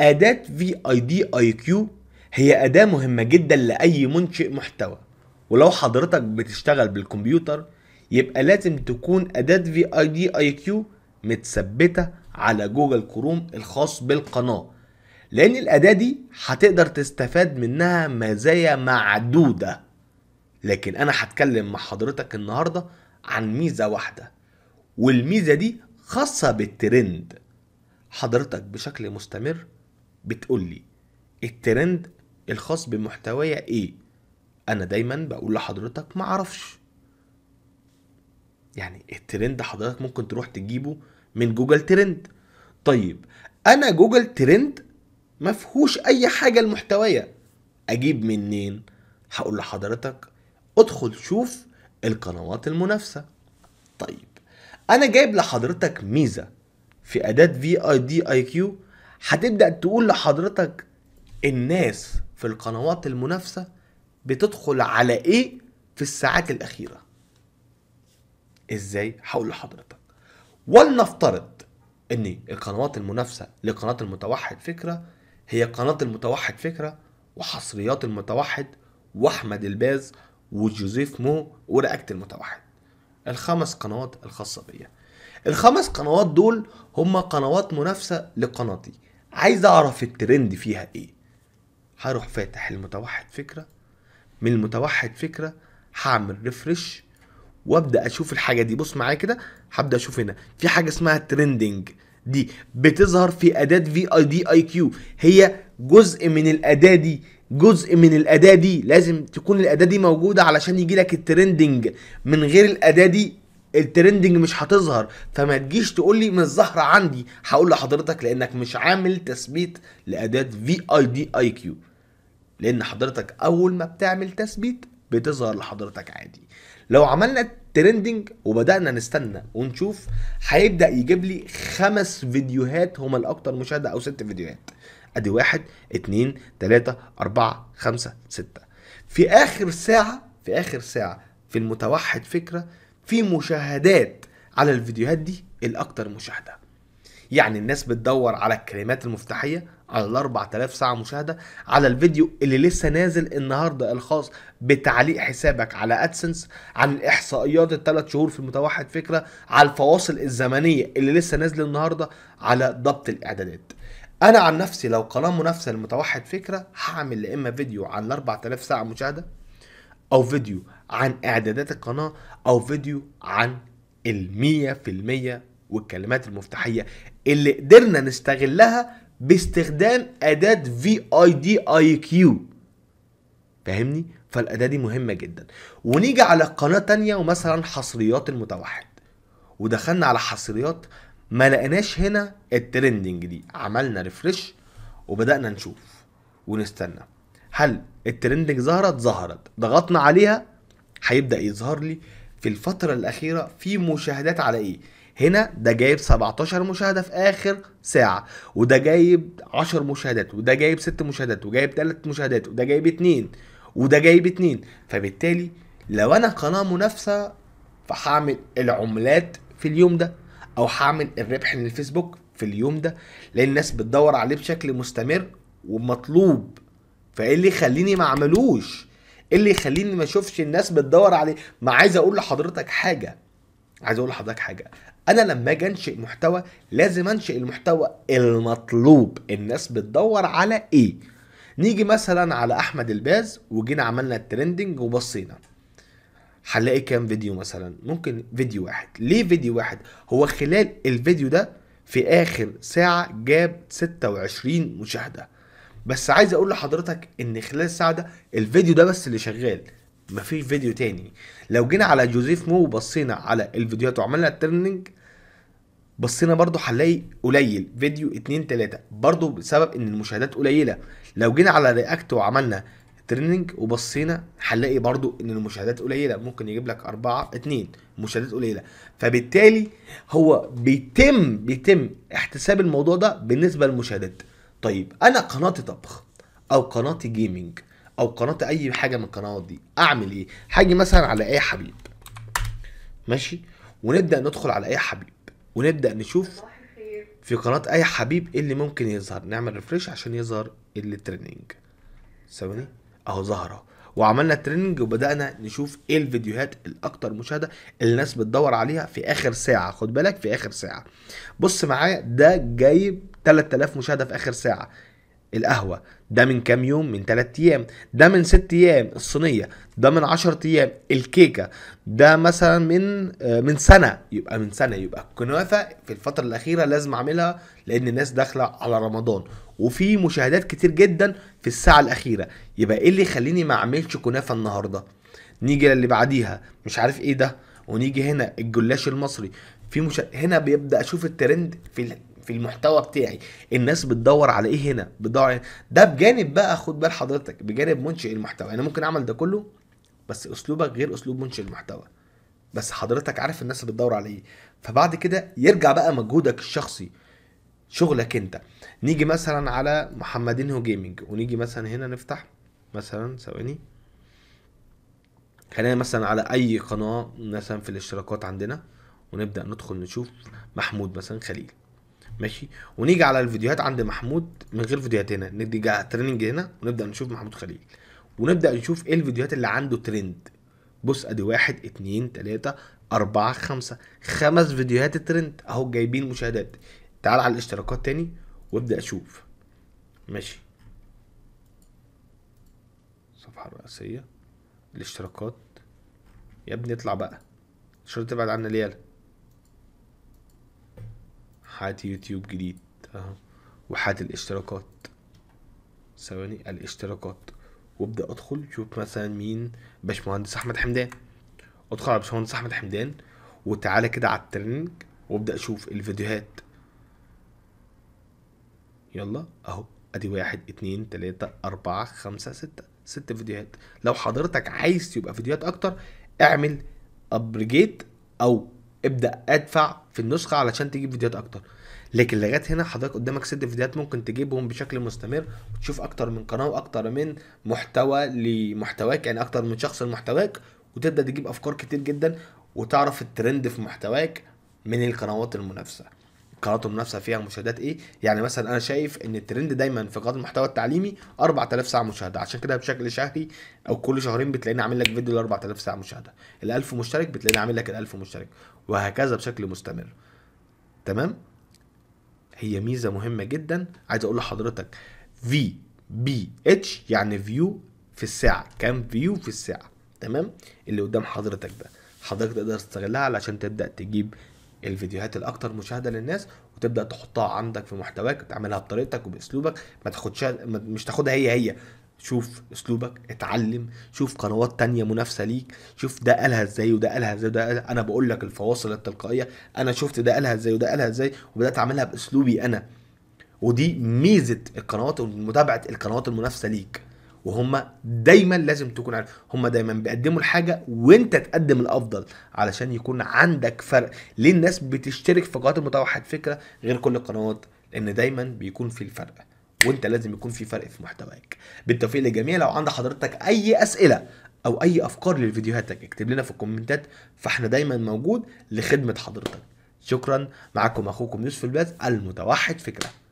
أداة في اي دي اي كيو هي أداة مهمة جدا لأي منشئ محتوى ولو حضرتك بتشتغل بالكمبيوتر يبقى لازم تكون أداة في اي دي اي كيو متثبتة على جوجل كروم الخاص بالقناة لأن الأداة دي هتقدر تستفاد منها مزايا معدودة لكن أنا هتكلم مع حضرتك النهاردة عن ميزة واحدة والميزة دي خاصة بالترند حضرتك بشكل مستمر بتقول لي الترند الخاص بمحتوايا ايه انا دايما بقول لحضرتك معرفش يعني الترند حضرتك ممكن تروح تجيبه من جوجل ترند طيب انا جوجل ترند ما فيهوش اي حاجه المحتوية اجيب منين هقول لحضرتك ادخل شوف القنوات المنافسه طيب انا جايب لحضرتك ميزه في اداه في اي دي اي كيو هتبدا تقول لحضرتك الناس في القنوات المنافسه بتدخل على ايه في الساعات الاخيره ازاي هقول لحضرتك ولنفترض ان القنوات المنافسه لقناه المتوحد فكره هي قناه المتوحد فكره وحصريات المتوحد واحمد الباز وجوزيف مو ورئاكت المتوحد الخمس قنوات الخاصه بيا الخمس قنوات دول هما قنوات منافسه لقناتي عايز اعرف الترند فيها ايه هروح فاتح المتوحد فكره من المتوحد فكره هعمل ريفرش وابدا اشوف الحاجه دي بص معايا كده هبدا اشوف هنا في حاجه اسمها ترندنج دي بتظهر في اداه في اي دي اي كيو هي جزء من الاداه دي جزء من الاداه دي لازم تكون الاداه دي موجوده علشان يجي لك الترندنج من غير الاداه دي الترندنج مش هتظهر فما تجيش تقول لي مش ظاهره عندي هقول لحضرتك لانك مش عامل تثبيت لاداه في اي دي اي كيو لان حضرتك اول ما بتعمل تثبيت بتظهر لحضرتك عادي لو عملنا ترندنج وبدانا نستنى ونشوف هيبدا يجيب لي خمس فيديوهات هما الاكثر مشاهده او ست فيديوهات ادي واحد اتنين تلاته اربعه خمسه سته في اخر ساعه في اخر ساعه في المتوحد فكره في مشاهدات على الفيديوهات دي الاكتر مشاهده يعني الناس بتدور على الكلمات المفتاحيه على ال 4000 ساعه مشاهده على الفيديو اللي لسه نازل النهارده الخاص بتعليق حسابك على ادسنس عن الاحصائيات الثلاث شهور في المتوحد فكره على الفواصل الزمنيه اللي لسه نازله النهارده على ضبط الاعدادات انا عن نفسي لو قناه منافسه المتوحد فكره هعمل يا اما فيديو عن ال 4000 ساعه مشاهده او فيديو عن اعدادات القناة او فيديو عن المية في المية والكلمات المفتاحية اللي قدرنا نستغلها باستخدام أداة في اي دي اي كيو فاهمني؟ فالأداة دي مهمة جدا ونيجي على قناة تانية ومثلا حصريات المتوحد ودخلنا على حصريات ما لقيناش هنا الترندنج دي عملنا ريفرش وبدأنا نشوف ونستنى هل الترندنج ظهرت ظهرت ضغطنا عليها هيبدا يظهر لي في الفتره الاخيره في مشاهدات على ايه هنا ده جايب 17 مشاهده في اخر ساعه وده جايب 10 مشاهدات وده جايب 6 مشاهدات وجايب 3 مشاهدات وده جايب 2 وده جايب 2 فبالتالي لو انا قناه منافسه فهعمل العملات في اليوم ده او هعمل الربح من الفيسبوك في اليوم ده لان الناس بتدور عليه بشكل مستمر ومطلوب فايه اللي يخليني ما اعملوش ايه اللي يخليني ما اشوفش الناس بتدور عليه ما عايز اقول لحضرتك حاجه عايز اقول لحضرتك حاجه انا لما اجي انشئ محتوى لازم انشئ المحتوى المطلوب الناس بتدور على ايه نيجي مثلا على احمد الباز وجينا عملنا الترندنج وبصينا هنلاقي كام فيديو مثلا ممكن فيديو واحد ليه فيديو واحد هو خلال الفيديو ده في اخر ساعه جاب 26 مشاهده بس عايز اقول لحضرتك ان خلال الساعه ده الفيديو ده بس اللي شغال مفيش فيديو تاني لو جينا على جوزيف مو وبصينا على الفيديوهات وعملنا الترننج بصينا برضو هنلاقي قليل فيديو اتنين تلاتة برضو بسبب ان المشاهدات قليلة لو جينا على رياكت وعملنا تريننج وبصينا هنلاقي برضو ان المشاهدات قليلة ممكن يجيب لك اربعة اتنين مشاهدات قليلة فبالتالي هو بيتم بيتم احتساب الموضوع ده بالنسبة للمشاهدات طيب انا قناتي طبخ او قناتي جيمنج او قناتي اي حاجه من القنوات دي اعمل ايه هاجي مثلا على اي حبيب ماشي ونبدا ندخل على اي حبيب ونبدا نشوف في قناه اي حبيب ايه اللي ممكن يظهر نعمل ريفريش عشان يظهر التريننج ثواني اهو ظهر اهو وعملنا تريننج وبدانا نشوف ايه الفيديوهات الاكتر مشاهده الناس بتدور عليها في اخر ساعه خد بالك في اخر ساعه بص معايا ده جايب 3000 مشاهده في اخر ساعه القهوة ده من كام يوم من 3 ايام ده من 6 ايام الصينية ده من 10 ايام الكيكة ده مثلا من آه، من سنة يبقى من سنة يبقى الكنافة في الفترة الأخيرة لازم أعملها لأن الناس داخلة على رمضان وفي مشاهدات كتير جدا في الساعة الأخيرة يبقى إيه اللي يخليني ما أعملش كنافة النهاردة نيجي للي بعديها مش عارف إيه ده ونيجي هنا الجلاش المصري في مش... هنا بيبدا اشوف الترند في في المحتوى بتاعي الناس بتدور على ايه هنا بتدور إيه؟ ده بجانب بقى خد بال حضرتك بجانب منشئ المحتوى انا ممكن اعمل ده كله بس اسلوبك غير اسلوب منشئ المحتوى بس حضرتك عارف الناس بتدور على ايه فبعد كده يرجع بقى مجهودك الشخصي شغلك انت نيجي مثلا على محمدين هو جيمنج ونيجي مثلا هنا نفتح مثلا ثواني خلينا مثلا على اي قناه مثلا في الاشتراكات عندنا ونبدا ندخل نشوف محمود مثلا خليل ماشي ونيجي على الفيديوهات عند محمود من غير فيديوهات هنا ندي تريننج هنا ونبدا نشوف محمود خليل ونبدا نشوف ايه الفيديوهات اللي عنده ترند بص ادي واحد اتنين تلاته اربعه خمسه خمس فيديوهات الترند اهو جايبين مشاهدات تعال على الاشتراكات تاني وابدا اشوف ماشي الصفحه الرئيسيه الاشتراكات يا ابني اطلع بقى عشان تبعد عنا لياله هات يوتيوب جديد اهو وهات الاشتراكات ثواني الاشتراكات وابدا ادخل شوف مثلا مين باشمهندس احمد حمدان ادخل على باشمهندس احمد حمدان وتعالى كده على الترنج وابدا اشوف الفيديوهات يلا اهو ادي واحد اتنين تلاتة اربعة خمسة ستة ست فيديوهات لو حضرتك عايز يبقى فيديوهات اكتر اعمل ابريجيت او ابدا ادفع في النسخه علشان تجيب فيديوهات اكتر لكن لغايه هنا حضرتك قدامك ست فيديوهات ممكن تجيبهم بشكل مستمر وتشوف اكتر من قناه واكتر من محتوى لمحتواك يعني اكتر من شخص لمحتواك وتبدا تجيب افكار كتير جدا وتعرف الترند في محتواك من القنوات المنافسه قناته المنافسه فيها مشاهدات ايه يعني مثلا انا شايف ان الترند دايما في قناه المحتوى التعليمي 4000 ساعه مشاهده عشان كده بشكل شهري او كل شهرين بتلاقيني عامل لك فيديو ل 4000 ساعه مشاهده ال 1000 مشترك بتلاقيني عامل لك ال 1000 مشترك وهكذا بشكل مستمر تمام هي ميزه مهمه جدا عايز اقول لحضرتك في بي اتش يعني فيو في الساعه كام فيو في الساعه تمام اللي قدام حضرتك ده حضرتك تقدر تستغلها علشان تبدا تجيب الفيديوهات الاكثر مشاهده للناس وتبدا تحطها عندك في محتواك وتعملها بطريقتك وباسلوبك ما تاخدش مش تاخدها هي هي شوف اسلوبك اتعلم شوف قنوات تانية منافسة ليك شوف ده قالها ازاي وده قالها ازاي وده قالها. انا بقول لك الفواصل التلقائية انا شفت ده قالها ازاي وده قالها ازاي وبدأت اعملها باسلوبي انا ودي ميزة القنوات ومتابعة القنوات المنافسة ليك وهم دايما لازم تكون عارف هم دايما بيقدموا الحاجه وانت تقدم الافضل علشان يكون عندك فرق ليه الناس بتشترك في قناة المتوحد فكره غير كل القنوات لان دايما بيكون في الفرق وانت لازم يكون في فرق في محتواك بالتوفيق للجميع لو عند حضرتك اي اسئله او اي افكار لفيديوهاتك اكتب لنا في الكومنتات فاحنا دايما موجود لخدمه حضرتك شكرا معكم اخوكم يوسف الباز المتوحد فكره